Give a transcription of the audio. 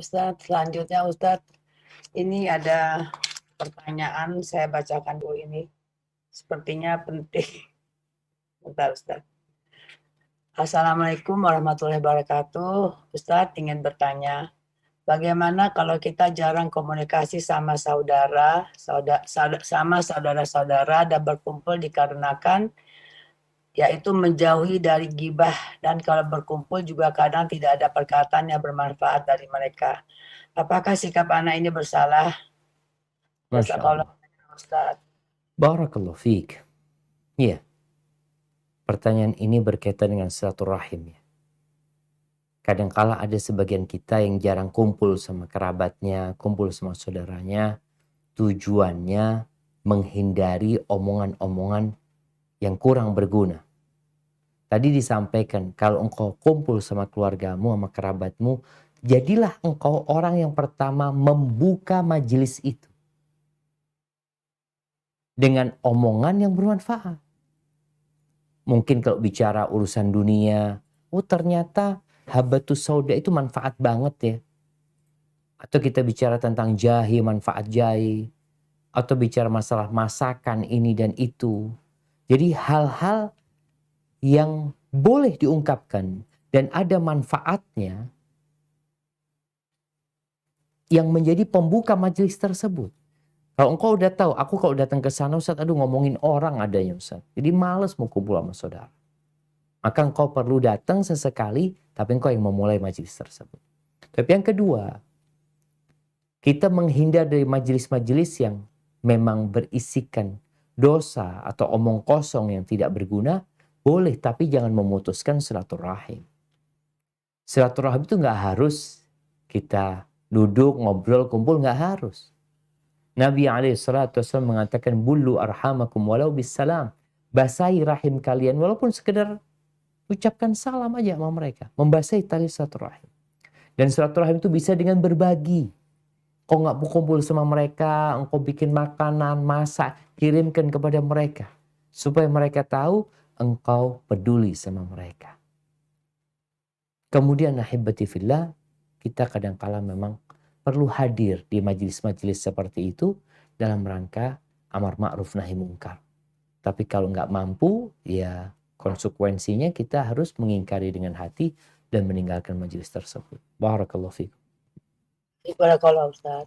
Ustadz. Selanjutnya Ustadz, ini ada pertanyaan saya bacakan dulu ini. Sepertinya penting. Bentar Ustadz. Assalamualaikum warahmatullahi wabarakatuh. Ustadz ingin bertanya, bagaimana kalau kita jarang komunikasi sama saudara, saudara, sama saudara-saudara dan berkumpul dikarenakan yaitu menjauhi dari gibah dan kalau berkumpul juga kadang tidak ada perkataan yang bermanfaat dari mereka. Apakah sikap anak ini bersalah? Barakallahu fiik. Iya. Pertanyaan ini berkaitan dengan silaturahim ya. Kadangkala ada sebagian kita yang jarang kumpul sama kerabatnya, kumpul sama saudaranya. Tujuannya menghindari omongan-omongan yang kurang berguna. Tadi disampaikan, kalau engkau kumpul sama keluargamu, sama kerabatmu, jadilah engkau orang yang pertama membuka majelis itu. Dengan omongan yang bermanfaat. Mungkin kalau bicara urusan dunia, oh ternyata habatus sauda itu manfaat banget ya. Atau kita bicara tentang jahe, manfaat jahe. Atau bicara masalah masakan ini dan itu jadi hal-hal yang boleh diungkapkan dan ada manfaatnya yang menjadi pembuka majelis tersebut. Kalau engkau udah tahu, aku kalau datang ke sana Ustaz, aduh ngomongin orang adanya Ustaz. Jadi males mau kumpul sama saudara. Maka engkau perlu datang sesekali, tapi engkau yang memulai majelis tersebut. Tapi yang kedua, kita menghindar dari majelis-majelis yang memang berisikan dosa atau omong kosong yang tidak berguna, boleh tapi jangan memutuskan silaturahim. Silaturahim itu nggak harus kita duduk, ngobrol, kumpul, nggak harus. Nabi SAW mengatakan, Bulu arhamakum walau bisalam. Basahi rahim kalian, walaupun sekedar ucapkan salam aja sama mereka. Membasahi tali silaturahim. Dan silaturahim itu bisa dengan berbagi. Kau nggak kumpul sama mereka, engkau bikin makanan, masak, kirimkan kepada mereka. Supaya mereka tahu engkau peduli sama mereka. Kemudian nahibati fillah, kita kadangkala memang perlu hadir di majelis-majelis seperti itu dalam rangka amar ma'ruf nahi mungkar. Tapi kalau nggak mampu, ya konsekuensinya kita harus mengingkari dengan hati dan meninggalkan majelis tersebut. Barakallahu fikum. i per a col·laborar.